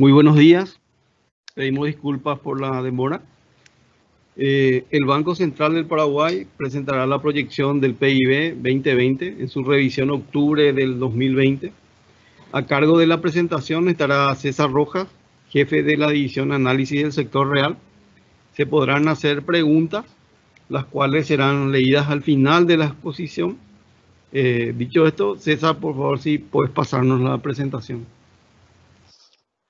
Muy buenos días. Pedimos disculpas por la demora. Eh, el Banco Central del Paraguay presentará la proyección del PIB 2020 en su revisión octubre del 2020. A cargo de la presentación estará César Rojas, jefe de la División Análisis del Sector Real. Se podrán hacer preguntas, las cuales serán leídas al final de la exposición. Eh, dicho esto, César, por favor, si puedes pasarnos la presentación.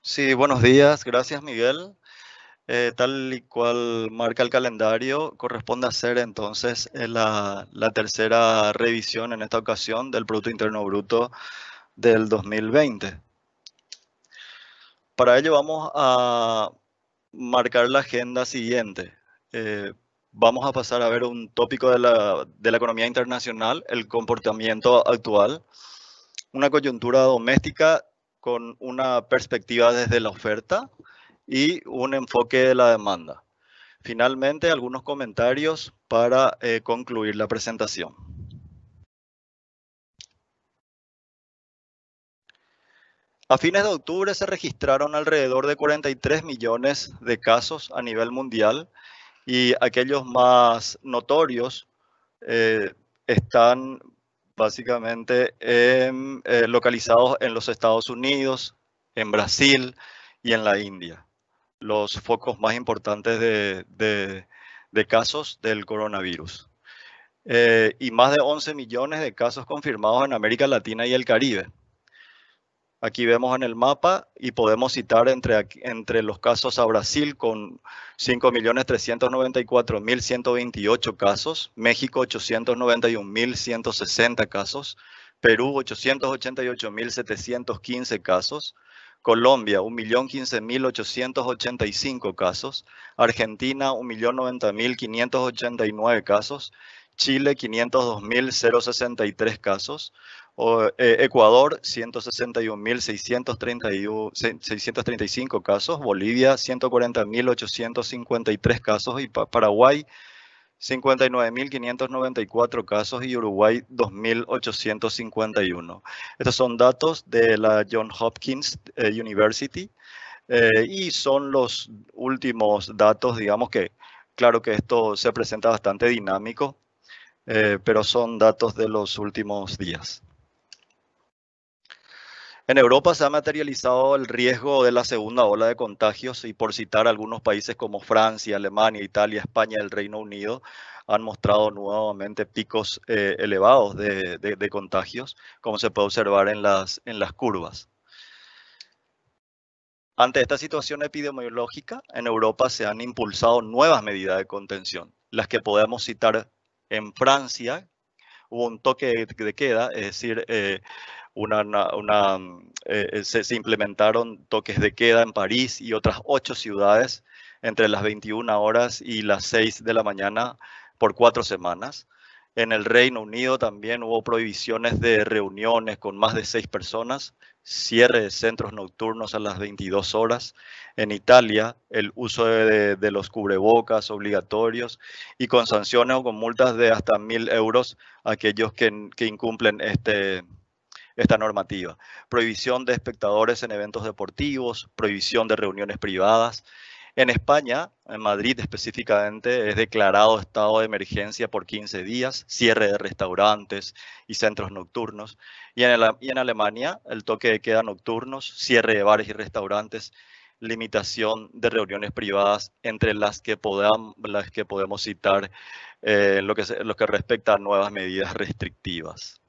Sí, buenos días. Gracias, Miguel. Eh, tal y cual marca el calendario, corresponde hacer entonces eh, la, tercera revisión en esta ocasión del Producto Interno Bruto del 2020. Para ello vamos a marcar la agenda siguiente. Eh, vamos a pasar a ver un tópico de la, de la economía internacional, el comportamiento actual, una coyuntura doméstica con una perspectiva desde la oferta y un enfoque de la demanda. Finalmente, algunos comentarios para eh, concluir la presentación. A fines de octubre se registraron alrededor de 43 millones de casos a nivel mundial y aquellos más notorios eh, están básicamente em, eh, localizados en los Estados Unidos, en Brasil y en la India. Los focos más importantes de, casos del coronavirus. Eh, y más de 11 millones de casos confirmados en América Latina y el Caribe. Aquí vemos en el mapa y podemos citar entre, entre los casos a Brasil con 5.394.128 casos, México 891.160 casos, Perú 888.715 casos, Colombia 1.015.885 casos, Argentina 1.090.589 casos, Chile 502.063 casos, eh, Ecuador 161.635 casos, Bolivia 140.853 casos y Paraguay 59.594 casos y Uruguay 2.851. Estos son datos de la John Hopkins eh, University eh, y son los últimos datos, digamos que claro que esto se presenta bastante dinámico, pero son datos de los últimos días. En Europa se ha materializado el riesgo de la segunda ola de contagios y por citar algunos países como Francia, Alemania, Italia, España, el Reino Unido, han mostrado nuevamente picos eh, elevados de, contagios, como se puede observar en las, curvas. Ante esta situación epidemiológica, en Europa se han impulsado nuevas medidas de contención, las que podemos citar en Francia, hubo un toque de queda, es decir, eh, Mm, eh, eh, se, implementaron toques de queda en París y otras ocho ciudades entre las 21 horas y las 6 de la mañana por cuatro semanas. En el Reino Unido también hubo prohibiciones de reuniones con más de seis personas, cierre de centros nocturnos a las 22 horas. En Italia, el uso de, los cubrebocas obligatorios y con sanciones o con multas de hasta mil euros aquellos que incumplen este, esta normativa. Prohibición de espectadores en eventos deportivos, prohibición de reuniones privadas. En España, en Madrid específicamente, es declarado estado de emergencia por 15 días, cierre de restaurantes y centros nocturnos. Y en, Alemania, el toque de queda nocturnos, cierre de bares y restaurantes, limitación de reuniones privadas, entre las que, las que podemos citar eh, lo que respecta a nuevas medidas restrictivas.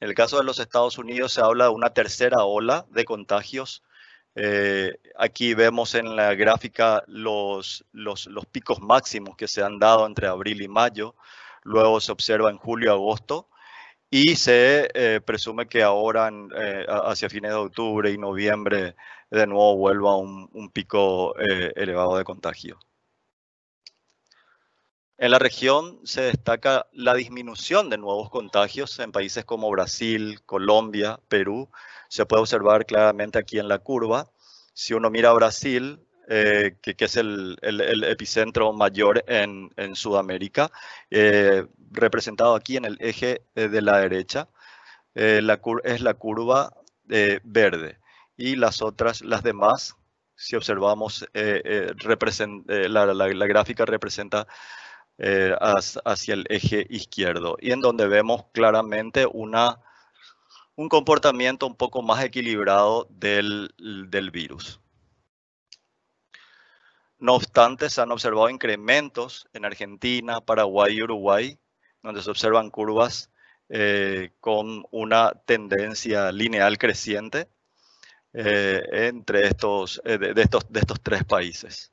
En el caso de los Estados Unidos se habla de una tercera ola de contagios. Eh, aquí vemos en la gráfica los, los, picos máximos que se han dado entre abril y mayo, luego se observa en julio y agosto, y se eh, presume que ahora, eh, hacia fines de octubre y noviembre, de nuevo vuelva un, un pico elevado de contagio. En la región se destaca la disminución de nuevos contagios en países como Brasil, Colombia, Perú. Se puede observar claramente aquí en la curva. Si uno mira Brasil, eh, que, es el, epicentro mayor en, Sudamérica, eh, representado aquí en el eje eh, de la derecha. la es la curva verde y las otras, las demás, si observamos, la, la, la gráfica representa eh, hacia el eje izquierdo y en donde vemos claramente un comportamiento un poco más equilibrado del, virus. No obstante, se han observado incrementos en Argentina, Paraguay y Uruguay, donde se observan curvas eh, con una tendencia lineal creciente eh, entre estos, de, estos, de estos tres países.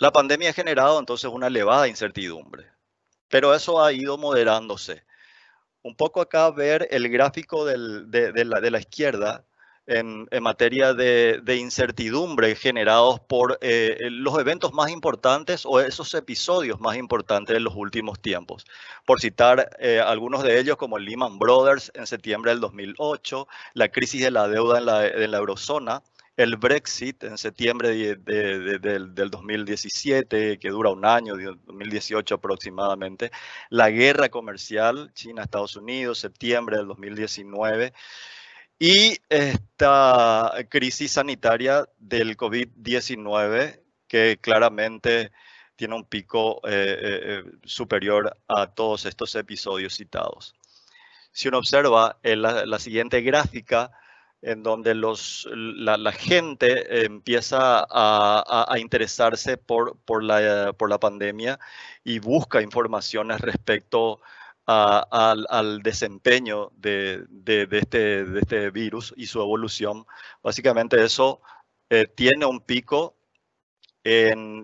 La pandemia ha generado entonces una elevada incertidumbre, pero eso ha ido moderándose. Un poco acá ver el gráfico de, la, izquierda en, materia de, incertidumbre generados por eh, eh, los eventos más importantes o esos episodios más importantes de los últimos tiempos. Por citar eh, algunos de ellos como el Lehman Brothers en septiembre del 2008, la crisis de la deuda en la eurozona, el Brexit en septiembre de, del, 2017, que dura un año, 2018 aproximadamente, la guerra comercial China-Estados Unidos, septiembre del 2019, y esta crisis sanitaria del COVID-19, que claramente tiene un pico eh, eh, eh, superior a todos estos episodios citados. Si uno observa la siguiente gráfica, en donde la, gente empieza a, interesarse por, la, por, la, pandemia y busca informaciones respecto al, desempeño de, de, este, de, este, virus y su evolución. Básicamente eso eh, tiene un pico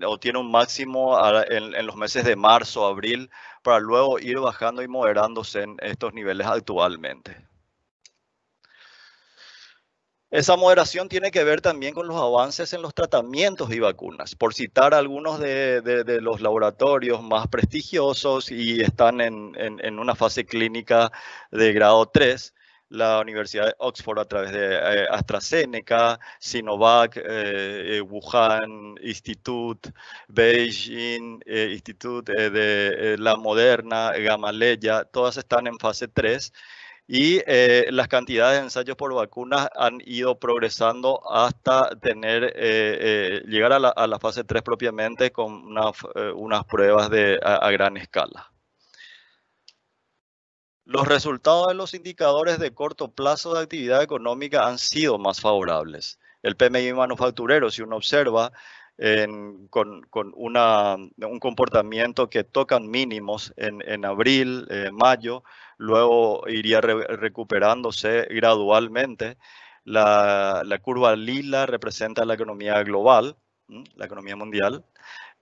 o tiene un máximo en, en los meses de marzo, abril, para luego ir bajando y moderándose en estos niveles actualmente. Esa moderación tiene que ver también con los avances en los tratamientos y vacunas. Por citar algunos de, de, los laboratorios más prestigiosos y están en, en, una fase clínica de grado 3, la Universidad de Oxford a través de eh, AstraZeneca, Sinovac, eh, eh, Wuhan Institute, Beijing Institute de la Moderna, Gamaleya, todas están en fase 3 y eh, las cantidades de ensayos por vacunas han ido progresando hasta tener, eh, eh, llegar a la, fase 3 propiamente con unas pruebas a gran escala. Los resultados de los indicadores de corto plazo de actividad económica han sido más favorables. El PMI manufacturero, si uno observa, con, un comportamiento que tocan mínimos en, abril, eh, mayo, luego iría recuperándose gradualmente. la, curva lila representa la economía global, la economía mundial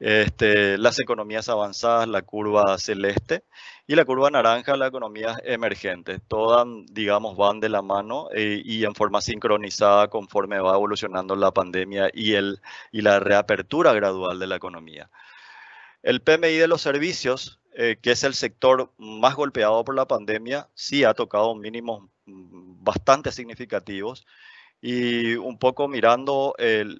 este, las economías avanzadas, la curva celeste, y la curva naranja, las economías emergentes. Todas, digamos, van de la mano eh, y en forma sincronizada conforme va evolucionando la pandemia y, el, y la reapertura gradual de la economía. El PMI de los servicios, eh, que es el sector más golpeado por la pandemia, sí ha tocado mínimos mm, bastante significativos y un poco mirando el,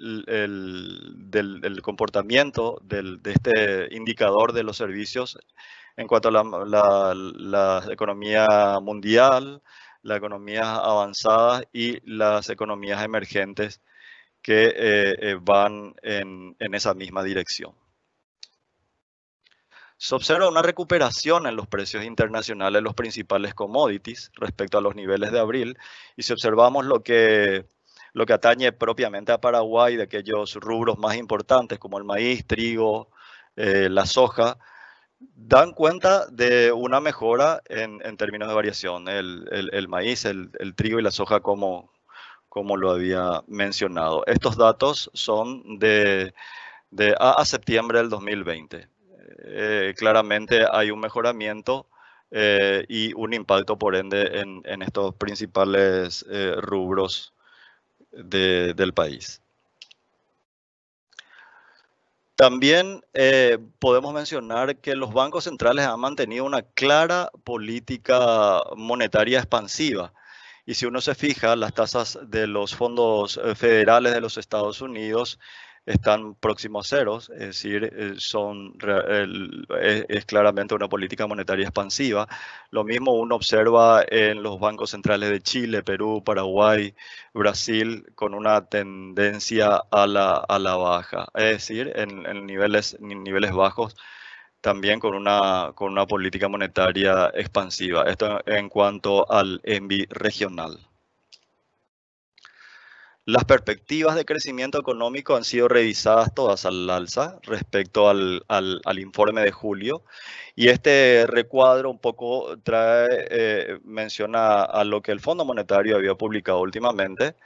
comportamiento de este indicador de los servicios en cuanto a la, economía mundial, las economías avanzadas y las economías emergentes que eh, eh, van en esa misma dirección. Se observa una recuperación en los precios internacionales de los principales commodities respecto a los niveles de abril y si observamos lo que, lo que atañe propiamente a Paraguay de aquellos rubros más importantes como el maíz, trigo, eh, la soja, dan cuenta de una mejora en, términos de variación. El, el, maíz, el, trigo y la soja como, como lo había mencionado. Estos datos son de, de a, a septiembre del 2020. Eh, claramente hay un mejoramiento eh, y un impacto, por ende, en, estos principales eh, rubros del país. También podemos mencionar que los bancos centrales han mantenido una clara política monetaria expansiva. Y si uno se fija, las tasas de los fondos federales de los Estados Unidos están próximos a ceros, es decir, eh, son, es claramente una política monetaria expansiva. Lo mismo uno observa en los bancos centrales de Chile, Perú, Paraguay, Brasil, con una tendencia a la, baja, es decir, en, niveles, niveles bajos también con una, con una política monetaria expansiva. Esto en cuanto al ENVI regional. Las perspectivas de crecimiento económico han sido revisadas todas al alza respecto al, informe de julio y este recuadro un poco trae, eh, menciona a lo que el Fondo Monetario había publicado últimamente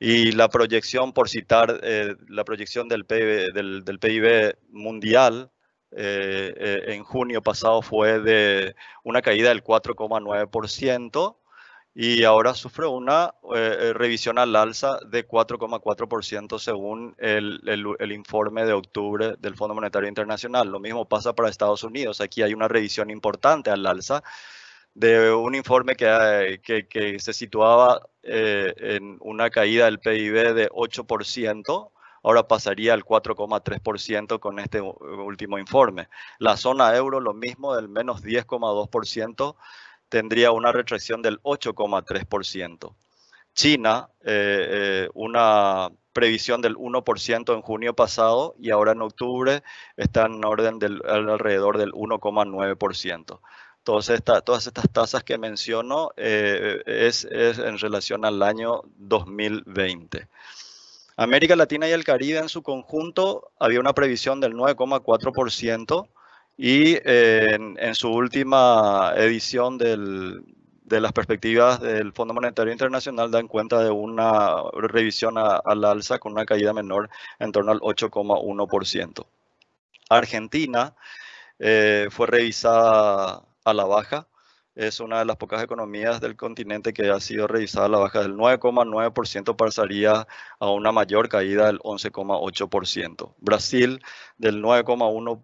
y la proyección, por citar eh, la proyección del PIB, del, PIB mundial eh, en junio pasado fue de una caída del 4,9% y ahora sufre una eh, eh, revisión al alza de 4,4% según el, el, informe de octubre del Fondo Monetario Internacional. Lo mismo pasa para Estados Unidos. Aquí hay una revisión importante al alza de un informe que, eh, que, se situaba en una caída del PIB de 8%, ahora pasaría al 4,3% con este último informe. La zona euro lo mismo del menos 10,2% tendría una retracción del 8,3%. China, eh, eh, una previsión del 1% en junio pasado y ahora en octubre está en orden del alrededor del 1,9%. Entonces, todas estas tasas que menciono eh, es, en relación al año 2020. América Latina y el Caribe en su conjunto había una previsión del 9,4%. Y eh, en, su última edición de las perspectivas del Fondo Monetario Internacional dan cuenta de una revisión a, alza con una caída menor en torno al 8,1%. Argentina eh, fue revisada a la baja. Es una de las pocas economías del continente que ha sido revisada a la baja del 9,9%, pasaría a una mayor caída del 11,8%. Brasil del 9,1%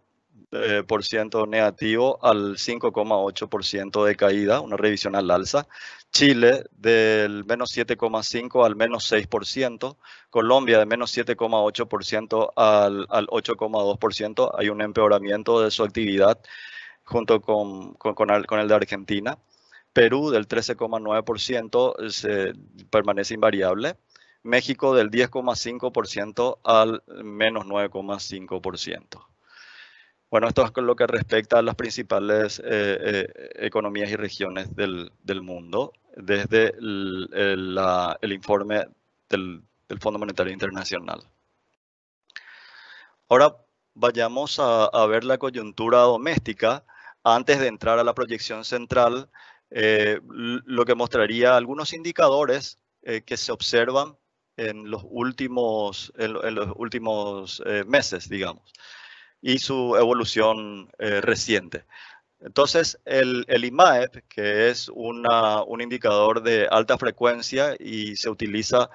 eh, por ciento negativo al 5,8% de caída, una revisión al alza. Chile del menos 7,5 al menos 6%, Colombia de menos 7,8% al, al 8,2%, hay un empeoramiento de su actividad junto con, con, el, con el de Argentina. Perú del 13,9% permanece invariable. México del 10,5% al menos 9,5%. Bueno, esto es con lo que respecta a las principales eh, eh, economías y regiones del, mundo. Desde el, informe del, del, Fondo Monetario Internacional. Ahora vayamos a, ver la coyuntura doméstica. Antes de entrar a la proyección central, eh, lo que mostraría algunos indicadores que se observan en los últimos meses, digamos y su evolución eh, reciente. Entonces, el, IMAEP, que es una, un indicador de alta frecuencia y se utiliza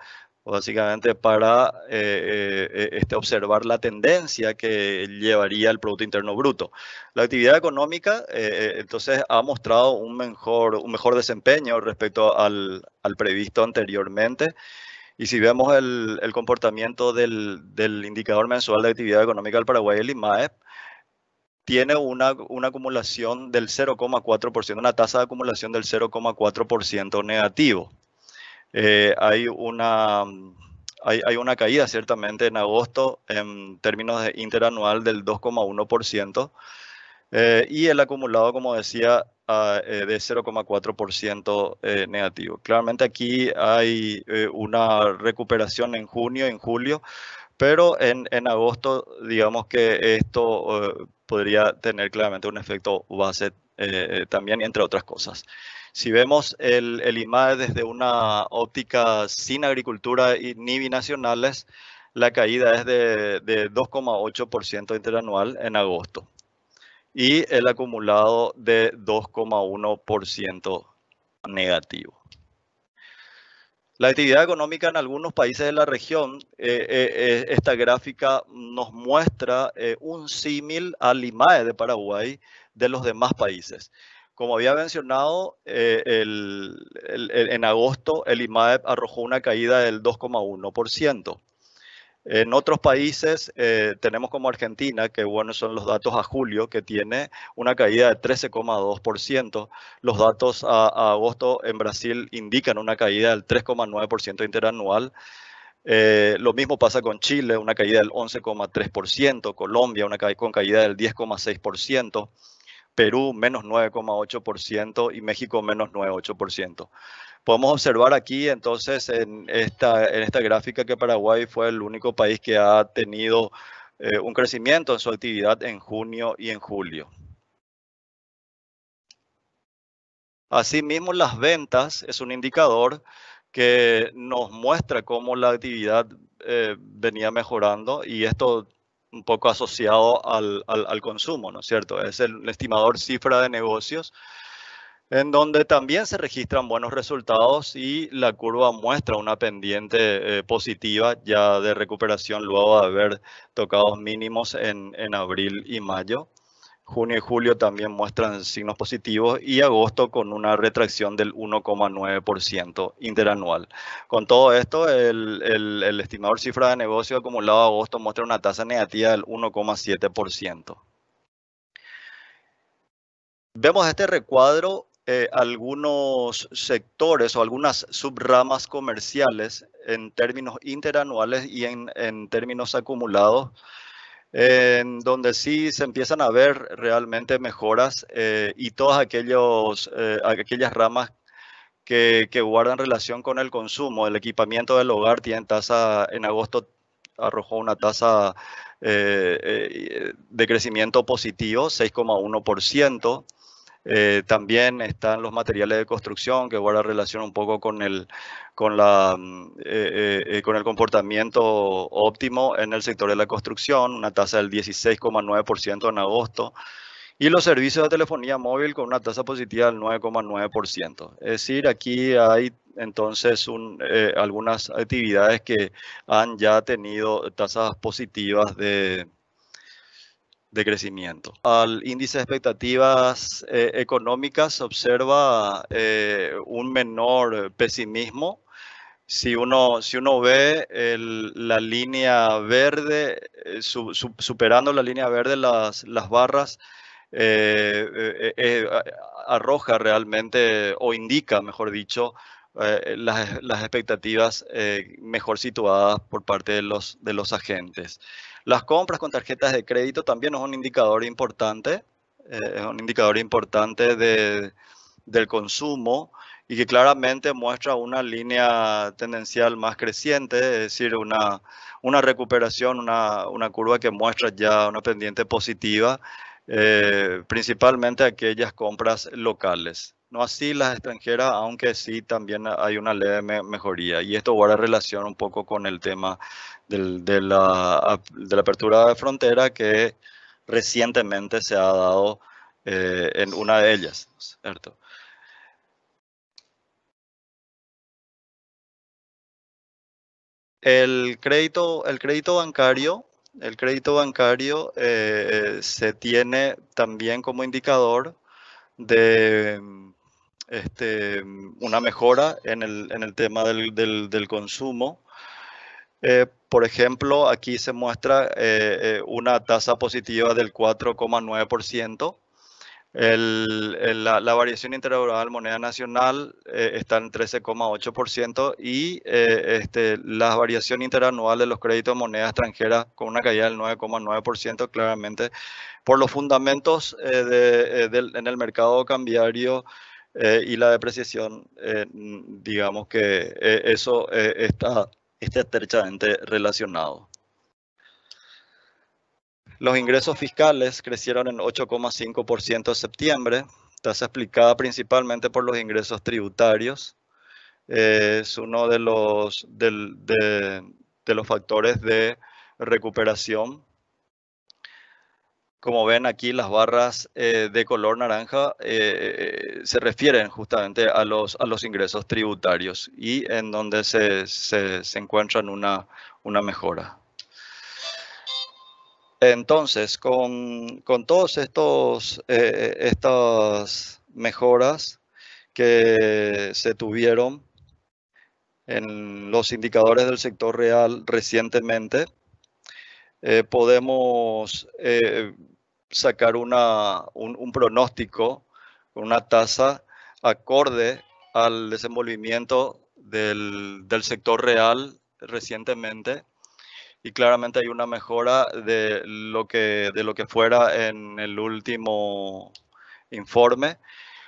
pues, básicamente para eh, eh, este, observar la tendencia que llevaría el Producto Interno Bruto. La actividad económica, entonces, ha mostrado un mejor, un mejor desempeño respecto al, al previsto anteriormente y si vemos el, comportamiento del, indicador mensual de actividad económica del Paraguay, el IMAEP, tiene una, acumulación del 0,4%, una tasa de acumulación del 0,4% negativo. Eh, hay, una, hay, una caída ciertamente en agosto en términos de interanual del 2,1%. Eh, y el acumulado, como decía, Ah, eh, de 0,4% eh, negativo. Claramente aquí hay eh, una recuperación en junio, en julio, pero en, en agosto digamos que esto podría tener claramente un efecto base también, entre otras cosas. Si vemos el, el IMAE desde una óptica sin agricultura y ni binacionales, la caída es de, de 2,8% interanual en agosto y el acumulado de 2,1% negativo. La actividad económica en algunos países de la región, eh, eh, eh, esta gráfica nos muestra un símil al IMAE de Paraguay de los demás países. Como había mencionado, en agosto el IMAE arrojó una caída del 2,1%. En otros países eh, tenemos como Argentina, que bueno, son los datos a julio, que tiene una caída del 13,2%. Los datos a, agosto en Brasil indican una caída del 3,9% interanual. Eh, lo mismo pasa con Chile, una caída del 11,3%, Colombia, una con caída del 10,6%. Perú menos 9,8% y México menos 9,8%. Podemos observar aquí entonces en esta, en esta gráfica que Paraguay fue el único país que ha tenido eh, un crecimiento en su actividad en junio y en julio. Asimismo, las ventas es un indicador que nos muestra cómo la actividad eh, venía mejorando y esto un poco asociado al, consumo, ¿no es cierto? Es el estimador cifra de negocios en donde también se registran buenos resultados y la curva muestra una pendiente eh, positiva ya de recuperación luego de haber tocado mínimos en, abril y mayo. Junio y julio también muestran signos positivos y agosto con una retracción del 1,9% interanual. Con todo esto, el, estimador cifra de negocio acumulado a agosto muestra una tasa negativa del 1,7%. Vemos este recuadro eh, algunos sectores o algunas subramas comerciales en términos interanuales y en, términos acumulados, en donde sí se empiezan a ver realmente mejoras eh, y todas aquellos, eh, aquellas ramas que, guardan relación con el consumo. El equipamiento del hogar tiene tasa, en agosto arrojó una tasa de crecimiento positivo, 6,1%. Eh, también están los materiales de construcción que guarda relación un poco con el, con, la, mm, eh, eh, con el comportamiento óptimo en el sector de la construcción, una tasa del 16,9% en agosto. Y los servicios de telefonía móvil con una tasa positiva del 9,9%. Es decir, aquí hay entonces un, algunas actividades que han ya tenido tasas positivas de, crecimiento. Al índice de expectativas eh, económicas se observa eh, un menor pesimismo. Si uno, si uno ve la línea verde, eh, superando la línea verde, las, barras arroja realmente o indica, mejor dicho, las, expectativas mejor situadas por parte de los, de los agentes. Las compras con tarjetas de crédito también es un indicador importante, eh, es un indicador importante de, del consumo y que claramente muestra una línea tendencial más creciente, es decir, una, una recuperación, una, una curva que muestra ya una pendiente positiva, eh, principalmente aquellas compras locales. No así las extranjeras, aunque sí también hay una leve mejoría. Y esto guarda relación un poco con el tema de, la, apertura de frontera que recientemente se ha dado eh, en una de ellas, ¿cierto? El crédito, el crédito bancario, el crédito bancario eh, se tiene también como indicador de este, una mejora en el, tema del consumo eh, por ejemplo, aquí se muestra eh, eh, una tasa positiva del 4,9%. La, la, variación interanual moneda nacional está en 13,8% y este, la variación interanual de los créditos de moneda extranjera con una caída del 9,9% claramente por los fundamentos en el mercado cambiario y la depreciación, digamos que eso está está estrechamente relacionado. Los ingresos fiscales crecieron en 8,5% en septiembre, tasa explicada principalmente por los ingresos tributarios. Eh, es uno de los, de los factores de recuperación como ven aquí las barras eh, de color naranja eh, se refieren justamente a los, a los ingresos tributarios y en donde se, se, encuentran una, una mejora. Entonces, con, con todos estos eh, estas mejoras que se tuvieron en los indicadores del sector real recientemente, eh, podemos eh, sacar un, pronóstico una tasa acorde al desenvolvimiento del, sector real recientemente y claramente hay una mejora de lo que, de lo que fuera en el último informe,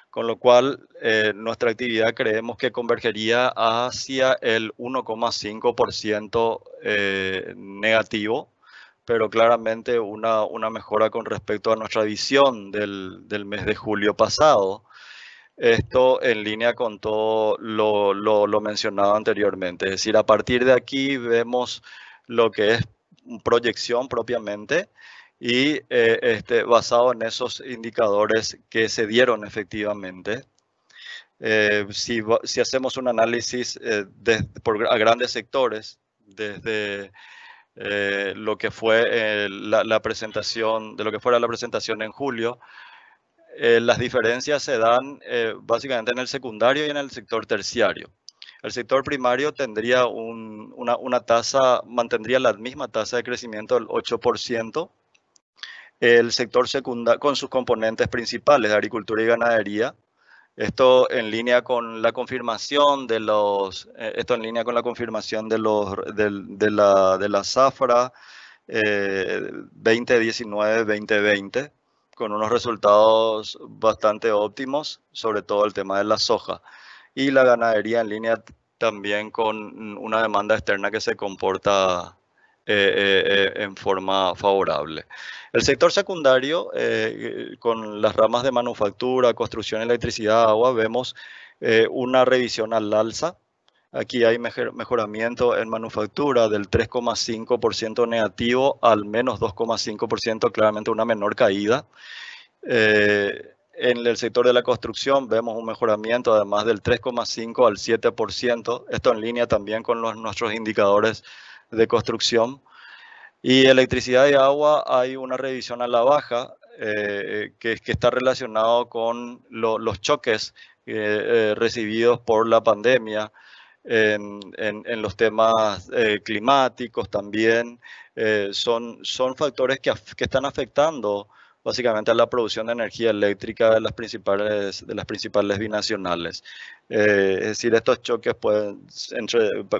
con lo cual eh, nuestra actividad creemos que convergería hacia el 1,5% negativo pero claramente una, una mejora con respecto a nuestra visión del, del mes de julio pasado. Esto en línea con todo lo, lo, mencionado anteriormente. Es decir, a partir de aquí vemos lo que es proyección propiamente y eh, este, basado en esos indicadores que se dieron efectivamente. Eh, si, si, hacemos un análisis eh, de, por, a grandes sectores, desde eh, lo que fue eh, la, presentación, de lo que fuera la presentación en julio. Eh, las diferencias se dan básicamente en el secundario y en el sector terciario. El sector primario tendría una, tasa, mantendría la misma tasa de crecimiento del 8%. El sector secundario, con sus componentes principales de agricultura y ganadería, esto en línea con la confirmación de los, eh, esto en línea con la confirmación de los de, la, de la zafra 2019-2020 eh, con unos resultados bastante óptimos, sobre todo el tema de la soja y la ganadería en línea también con una demanda externa que se comporta eh, eh, eh, en forma favorable. El sector secundario, con las ramas de manufactura, construcción, electricidad, agua, vemos una revisión al alza. Aquí hay mejoramiento en manufactura del 3,5% negativo al menos 2,5%, claramente una menor caída. En el sector de la construcción vemos un mejoramiento además del 3,5 al 7%, esto en línea también con los, nuestros indicadores de construcción. Y electricidad y agua hay una revisión a la baja eh, eh, que, que, está relacionado con los choques eh, recibidos por la pandemia en, en, los temas climáticos también. son, son factores que, que están afectando básicamente a la producción de energía eléctrica de las principales, de las principales binacionales. Eh, es decir, estos choques pueden,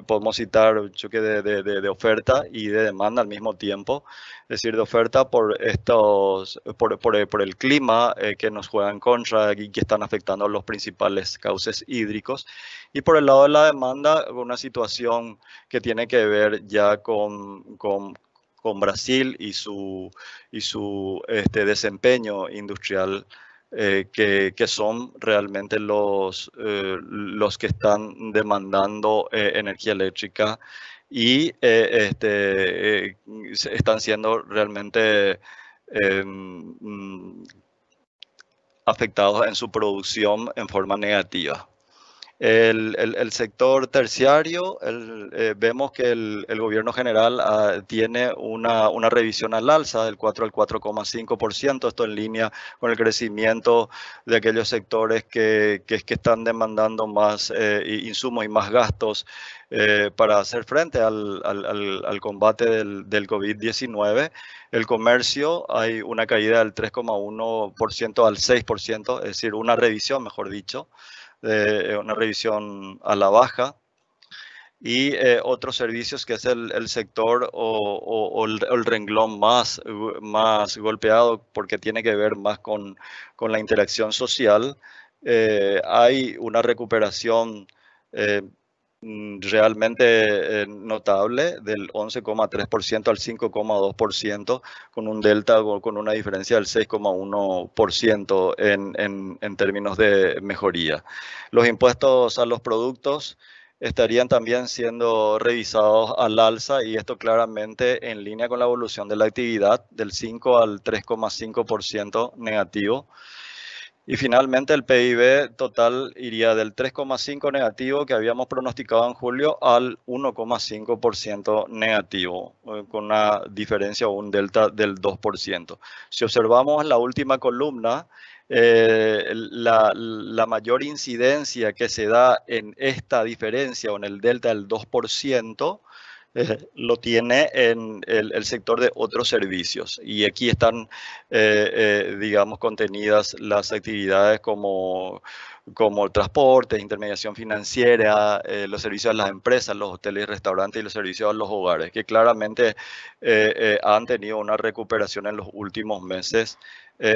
podemos citar choque de, oferta y de demanda al mismo tiempo, es decir, de oferta por, estos, por, el clima eh, que nos juega en contra y que están afectando los principales cauces hídricos, y por el lado de la demanda, una situación que tiene que ver ya con, con con Brasil y su, y su este, desempeño industrial, eh, que, son realmente los, eh, que están demandando eh, energía eléctrica y este, están siendo realmente mm, afectados en su producción en forma negativa. El, el, sector terciario, eh, vemos que el, gobierno general ah, tiene una, una, revisión al alza del 4 al 4,5%, esto en línea con el crecimiento de aquellos sectores que, que, están demandando más eh, insumos y más gastos eh, para hacer frente al, al, al combate del, del COVID-19. El comercio hay una caída del 3,1% al 6%, es decir, una revisión, mejor dicho de eh, una revisión a la baja y eh, otros servicios que es el, sector o, el, renglón más, más golpeado porque tiene que ver más con, la interacción social. Eh, hay una recuperación Mm, realmente eh, notable del 11,3% al 5,2% con un delta o con una diferencia del 6,1% en, en, en términos de mejoría. Los impuestos a los productos estarían también siendo revisados al alza y esto claramente en línea con la evolución de la actividad del 5 al 3,5% negativo. Y finalmente el PIB total iría del 3,5 negativo que habíamos pronosticado en julio al 1,5% negativo, eh, con una diferencia o un delta del 2%. Si observamos la última columna, eh, la, la, mayor incidencia que se da en esta diferencia o en el delta del 2% lo tiene en el, sector de otros servicios. Y aquí están, eh, eh, digamos, contenidas las actividades como como transporte, intermediación financiera, eh, los servicios a las empresas, los hoteles y restaurantes y los servicios a los hogares, que claramente han tenido una recuperación en los últimos meses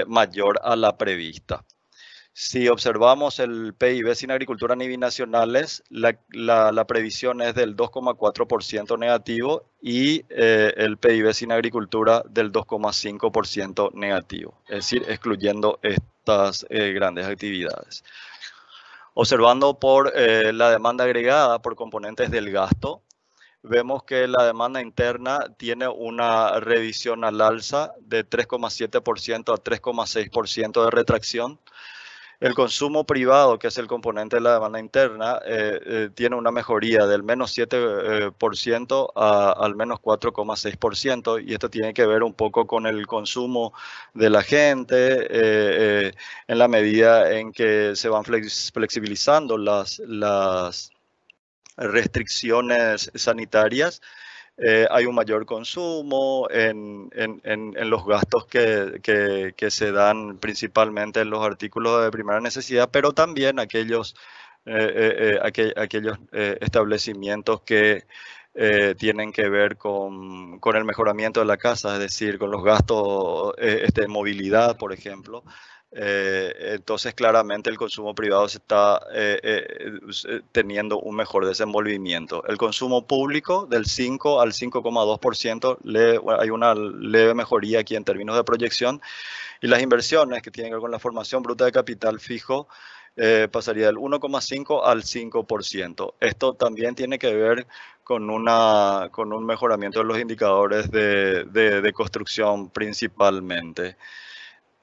mayor a la prevista. Si observamos el PIB sin agricultura ni binacionales, la, la, previsión es del 2,4% negativo y eh, el PIB sin agricultura del 2,5% negativo, es decir, excluyendo estas eh, grandes actividades. Observando por eh, la demanda agregada por componentes del gasto, vemos que la demanda interna tiene una revisión al alza de 3,7% a 3,6% de retracción. El consumo privado, que es el componente de la demanda interna, eh, eh, tiene una mejoría del menos 7% eh, a, al menos 4,6%, y esto tiene que ver un poco con el consumo de la gente en la medida en que se van flexibilizando las, las restricciones sanitarias. Eh, hay un mayor consumo en, los gastos que, se dan principalmente en los artículos de primera necesidad, pero también aquellos, eh, eh, establecimientos que tienen que ver con, el mejoramiento de la casa, es decir, con los gastos de este, movilidad, por ejemplo. Eh, entonces, claramente el consumo privado se está eh, eh, teniendo un mejor desenvolvimiento. El consumo público del 5 al 5,2%, hay una leve mejoría aquí en términos de proyección. Y las inversiones que tienen que ver con la formación bruta de capital fijo pasaría del 1,5 al 5%. Esto también tiene que ver con, una, con un mejoramiento de los indicadores de, de, de construcción principalmente.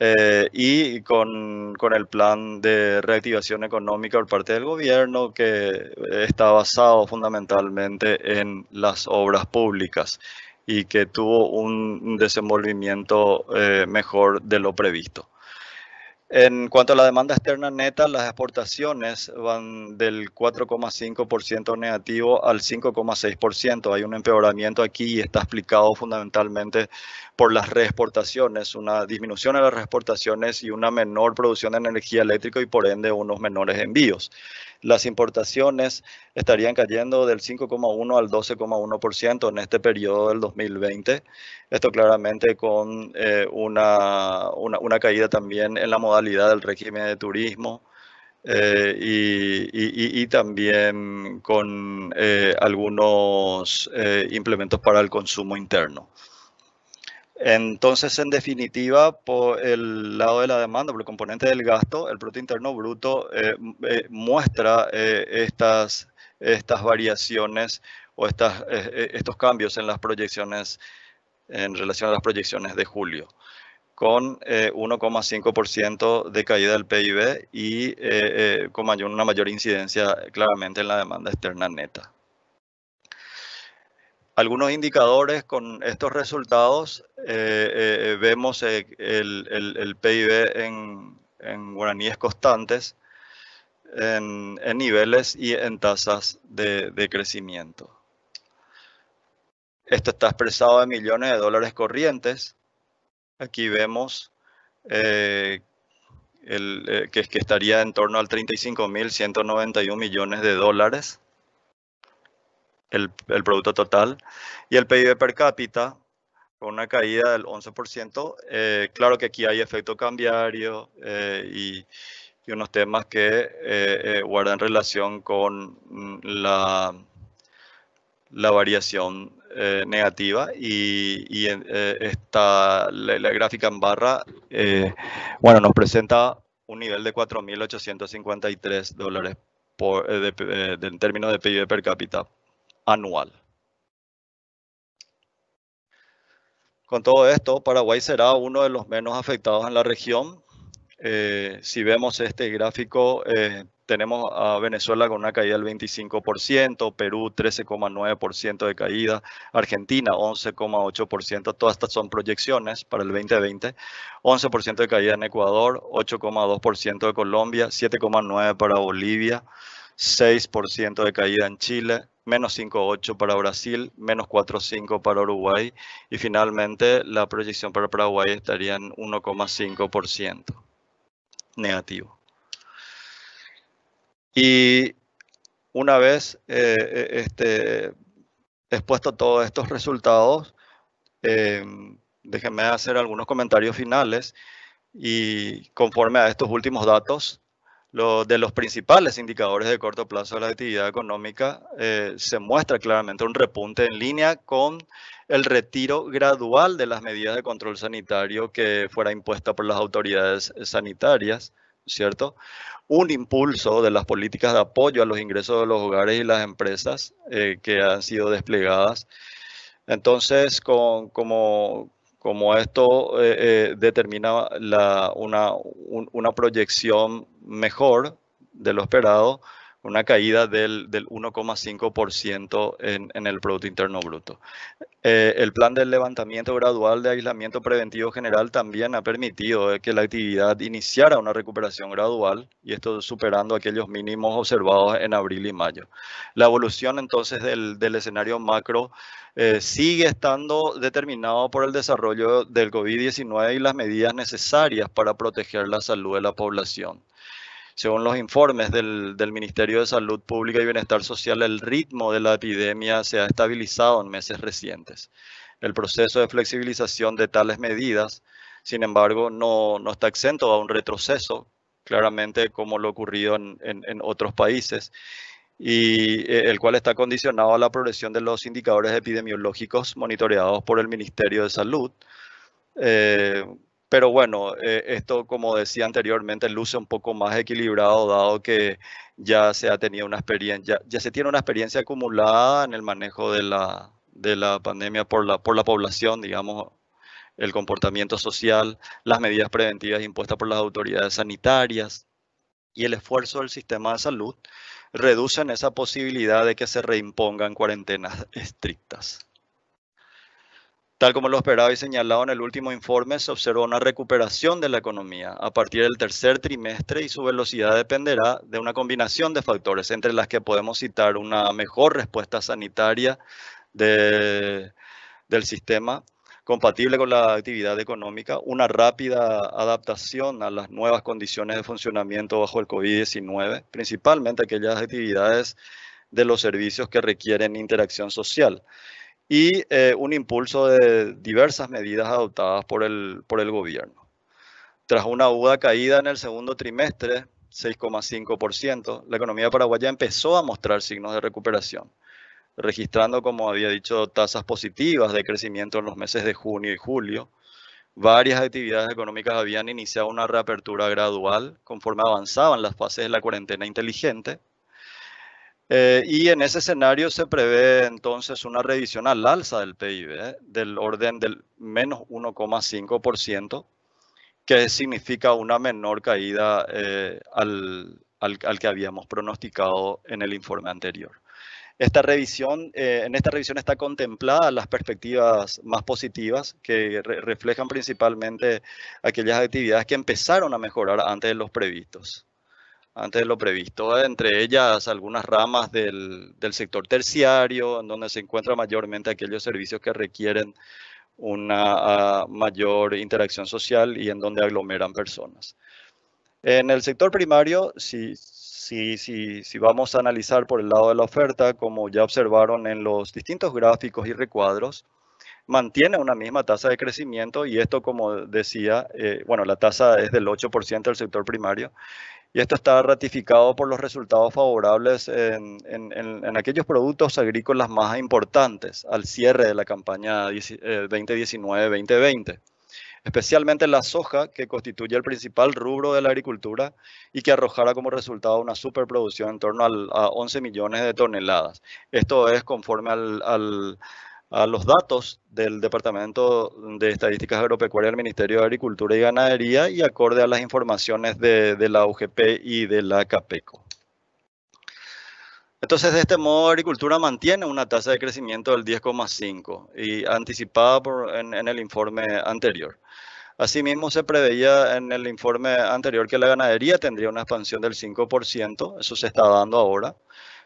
Eh, y con, con, el plan de reactivación económica por parte del gobierno que eh, está basado fundamentalmente en las obras públicas y que tuvo un desenvolvimiento eh, mejor de lo previsto. En cuanto a la demanda externa neta, las exportaciones van del 4,5% negativo al 5,6%. Hay un empeoramiento aquí y está explicado fundamentalmente por las reexportaciones, una disminución en las reexportaciones y una menor producción de energía eléctrica y por ende unos menores envíos. Las importaciones estarían cayendo del 5,1 al 12,1% en este periodo del 2020. Esto claramente con eh, una, una, caída también en la modalidad del régimen de turismo. Eh, y, y, y, también con eh, algunos implementos para el consumo interno. Entonces, en definitiva, por el lado de la demanda, por el componente del gasto, el Producto Interno Bruto eh, eh, muestra eh, estas, estas variaciones o estos cambios en las proyecciones en relación a las proyecciones de julio, con 1,5% de caída del PIB y con una mayor incidencia claramente en la demanda externa neta algunos indicadores con estos resultados, eh, eh, vemos eh, el, PIB en, guaraníes constantes, en, niveles y en tasas de, crecimiento. Esto está expresado en millones de dólares corrientes. Aquí vemos que, que estaría en torno al 35.191 millones de dólares el, producto total. Y el PIB per cápita, con una caída del 11%, eh, claro que aquí hay efecto cambiario eh, y, unos temas que eh, eh, guardan relación con mm, la, la variación negativa y, esta, la, gráfica en barra, bueno, nos presenta un nivel de 4.853 dólares por, en términos de PIB per cápita anual. Con todo esto, Paraguay será uno de los menos afectados en la región. Eh, si vemos este gráfico, eh, tenemos a Venezuela con una caída del 25%, Perú 13,9% de caída, Argentina 11,8%, todas estas son proyecciones para el 2020, 11% de caída en Ecuador, 8,2% de Colombia, 7,9% para Bolivia, 6% de caída en Chile, menos 5,8 para Brasil, menos 4,5 para Uruguay y finalmente la proyección para Paraguay estaría en 1,5% negativo. Y una vez eh, e, este, expuesto todos estos resultados, em, déjenme hacer algunos comentarios finales y conforme a estos últimos datos, de los principales indicadores de corto plazo de la actividad económica, eh, se muestra claramente un repunte en línea con el retiro gradual de las medidas de control sanitario que fuera impuesta por las autoridades sanitarias, ¿cierto? Un impulso de las políticas de apoyo a los ingresos de los hogares y las empresas eh, que han sido desplegadas. Entonces, con, como, como esto eh, eh determina una, una proyección mejor de lo esperado, una caída del, del 1,5% en, en, el Producto Interno Bruto. Eh, el plan del levantamiento gradual de aislamiento preventivo general también ha permitido eh, que la actividad iniciara una recuperación gradual y esto superando aquellos mínimos observados en abril y mayo. La evolución entonces del, escenario macro eh, sigue estando determinado por el desarrollo del COVID-19 y las medidas necesarias para proteger la salud de la población. Según los informes del, Ministerio de Salud Pública y Bienestar Social, el ritmo de la epidemia se ha estabilizado en meses recientes. El proceso de flexibilización de tales medidas, sin embargo, no, está exento a un retroceso, claramente como lo ocurrido en, otros países, y eh, el cual está condicionado a la progresión de los indicadores epidemiológicos monitoreados por el Ministerio de Salud, eh, pero bueno, eh, esto, como decía anteriormente, luce un poco más equilibrado, dado que ya se ha tenido una experiencia, ya, se tiene una experiencia acumulada en el manejo de la, de la pandemia por la, por la población, digamos, el comportamiento social, las medidas preventivas impuestas por las autoridades sanitarias y el esfuerzo del sistema de salud reducen esa posibilidad de que se reimpongan cuarentenas estrictas. Tal como lo esperaba y señalado en el último informe, se observó una recuperación de la economía a partir del tercer trimestre y su velocidad dependerá de una combinación de factores, entre las que podemos citar una mejor respuesta sanitaria del sistema compatible con la actividad económica, una rápida adaptación a las nuevas condiciones de funcionamiento bajo el COVID-19, principalmente aquellas actividades de los servicios que requieren interacción social y eh, un impulso de diversas medidas adoptadas por el, por el gobierno. Tras una aguda caída en el segundo trimestre, 6,5%, la economía paraguaya empezó a mostrar signos de recuperación, registrando, como había dicho, tasas positivas de crecimiento en los meses de junio y julio. Varias actividades económicas habían iniciado una reapertura gradual conforme avanzaban las fases de la cuarentena inteligente eh, y en ese escenario se prevé entonces una revisión al alza del PIB ¿eh? del orden del menos 1,5%, que significa una menor caída eh, al, que habíamos pronosticado en el informe anterior. Esta revisión, en esta revisión está contemplada las perspectivas más positivas que reflejan principalmente aquellas actividades que empezaron a mejorar antes de los previstos antes de lo previsto, entre ellas algunas ramas del, sector terciario, en donde se encuentran mayormente aquellos servicios que requieren una ah, mayor interacción social y en donde aglomeran personas. En el sector primario, si, si, si, si, vamos a analizar por el lado de la oferta, como ya observaron en los distintos gráficos y recuadros, mantiene una misma tasa de crecimiento y esto, como decía, eh, bueno, la tasa es del 8% del sector primario y esto está ratificado por los resultados favorables en, en, aquellos productos agrícolas más importantes al cierre de la campaña 2019-2020, eh, especialmente la soja, que constituye el principal rubro de la agricultura y que arrojara como resultado una superproducción en torno a 11 millones de toneladas. Esto es conforme al, a los datos del Departamento de Estadísticas Agropecuarias del Ministerio de Agricultura y Ganadería y acorde a las informaciones de, la UGP y de la CAPECO. Entonces, de este modo, agricultura mantiene una tasa de crecimiento del 10,5 y anticipada en, en, el informe anterior. Asimismo, se preveía en el informe anterior que la ganadería tendría una expansión del 5%, eso se está dando ahora.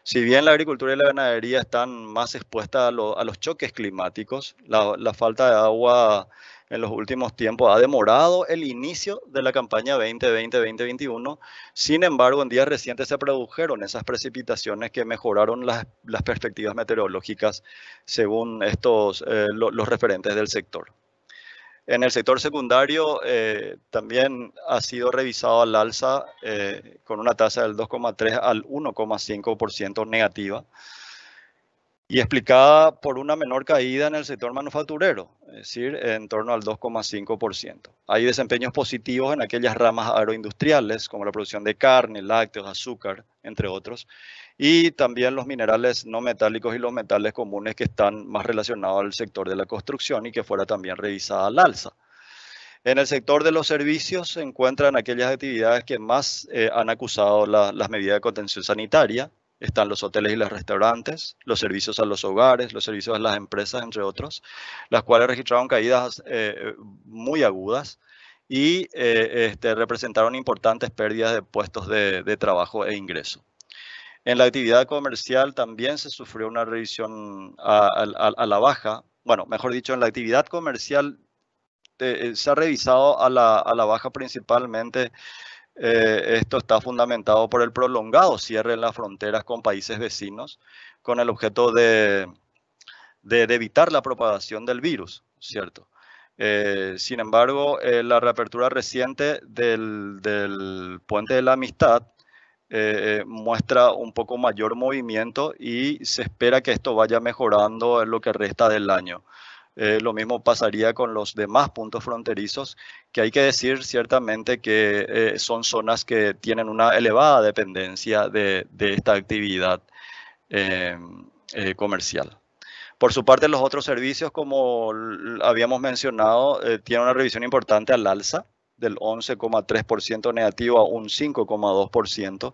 Si bien la agricultura y la ganadería están más expuestas a, los choques climáticos, la, falta de agua en los últimos tiempos ha demorado el inicio de la campaña 2020-2021. Sin embargo, en días recientes se produjeron esas precipitaciones que mejoraron las, perspectivas meteorológicas según estos, eh, los referentes del sector. En el sector secundario eh, también ha sido revisado al alza eh, con una tasa del 2,3 al 1,5% negativa y explicada por una menor caída en el sector manufacturero, es decir, en torno al 2,5%. Hay desempeños positivos en aquellas ramas agroindustriales como la producción de carne, lácteos, azúcar, entre otros, y también los minerales no metálicos y los metales comunes que están más relacionados al sector de la construcción y que fuera también revisada al alza. En el sector de los servicios se encuentran aquellas actividades que más eh, han acusado las medidas de contención sanitaria. Están los hoteles y los restaurantes, los servicios a los hogares, los servicios a las empresas, entre otros, las cuales registraron caídas eh, muy agudas y eh, este, representaron importantes pérdidas de puestos de, de trabajo e ingreso. En la actividad comercial también se sufrió una revisión a, la baja. Bueno, mejor dicho, en la actividad comercial eh, eh, se ha revisado a la, baja principalmente. Eh, esto está fundamentado por el prolongado cierre en las fronteras con países vecinos con el objeto de, evitar la propagación del virus, ¿cierto? sin embargo, la reapertura reciente del puente de la amistad eh, eh, muestra un poco mayor movimiento y se espera que esto vaya mejorando en lo que resta del año. Eh, lo mismo pasaría con los demás puntos fronterizos, que hay que decir ciertamente que son zonas que tienen una elevada dependencia de, de esta actividad comercial. Por su parte, los otros servicios, como habíamos mencionado, tienen una revisión importante al alza del 11,3% negativo a un 5,2%.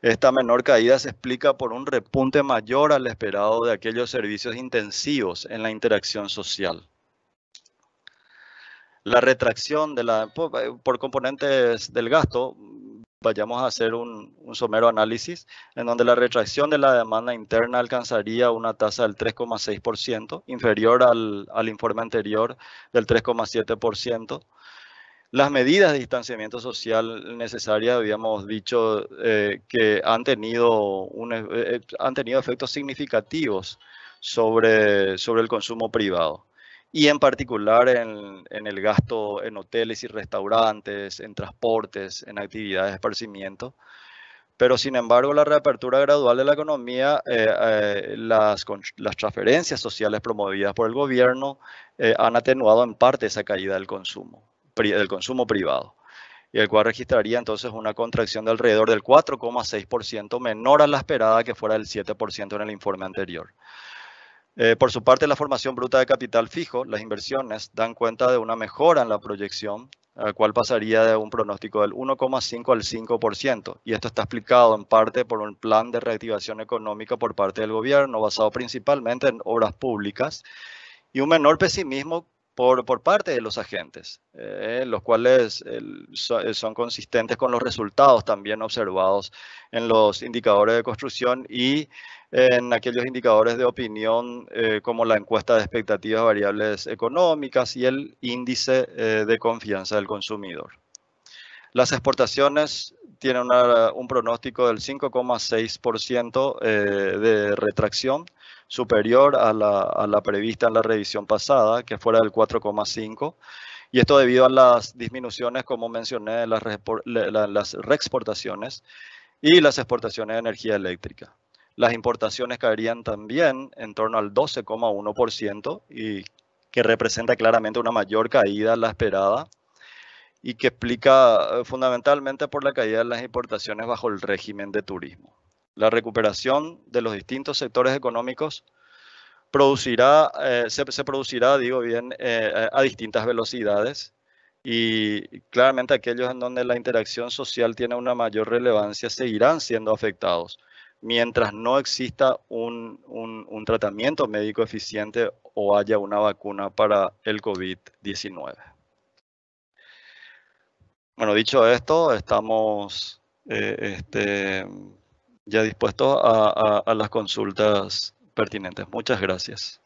Esta menor caída se explica por un repunte mayor al esperado de aquellos servicios intensivos en la interacción social. La retracción de la, pues, eh, por componentes del gasto, vayamos a hacer un, somero análisis en donde la retracción de la demanda interna alcanzaría una tasa del 3,6%, inferior al, al informe anterior del 3,7% las medidas de distanciamiento social necesarias, habíamos dicho eh, que han tenido, e, eh, eh, han tenido efectos significativos sobre, sobre el consumo privado y en particular en, el gasto en hoteles y restaurantes, en transportes, en actividades de esparcimiento. Pero sin embargo, la reapertura gradual de la economía, las, transferencias sociales promovidas por el gobierno han atenuado en parte esa caída del consumo del consumo privado y el cual registraría entonces una contracción de alrededor del 4,6% menor a la esperada que fuera del 7% en el informe anterior. Eh, por su parte, la formación bruta de capital fijo, las inversiones, dan cuenta de una mejora en la proyección, la cual pasaría de un pronóstico del 1,5 al 5%, y esto está explicado en parte por un plan de reactivación económica por parte del gobierno, basado principalmente en obras públicas, y un menor pesimismo por, parte de los agentes, eh, los cuales eh, son consistentes con los resultados también observados en los indicadores de construcción y en aquellos indicadores de opinión eh, como la encuesta de expectativas variables económicas y el índice de confianza del consumidor. Las exportaciones tienen un pronóstico del 5,6% de retracción superior a la, prevista en la revisión pasada, que fuera del 4,5%. Y esto debido a las disminuciones, como mencioné, las, las reexportaciones y las exportaciones de energía eléctrica. Las importaciones caerían también en torno al 12,1% y que representa claramente una mayor caída a la esperada y que explica eh, fundamentalmente por la caída de las importaciones bajo el régimen de turismo. La recuperación de los distintos sectores económicos producirá, eh, se, producirá, digo bien, eh, a distintas velocidades y claramente aquellos en donde la interacción social tiene una mayor relevancia seguirán siendo afectados mientras no exista un, tratamiento médico eficiente o haya una vacuna para el COVID-19. Bueno, dicho esto, estamos eh, este, ya dispuesto a, las consultas pertinentes. Muchas gracias.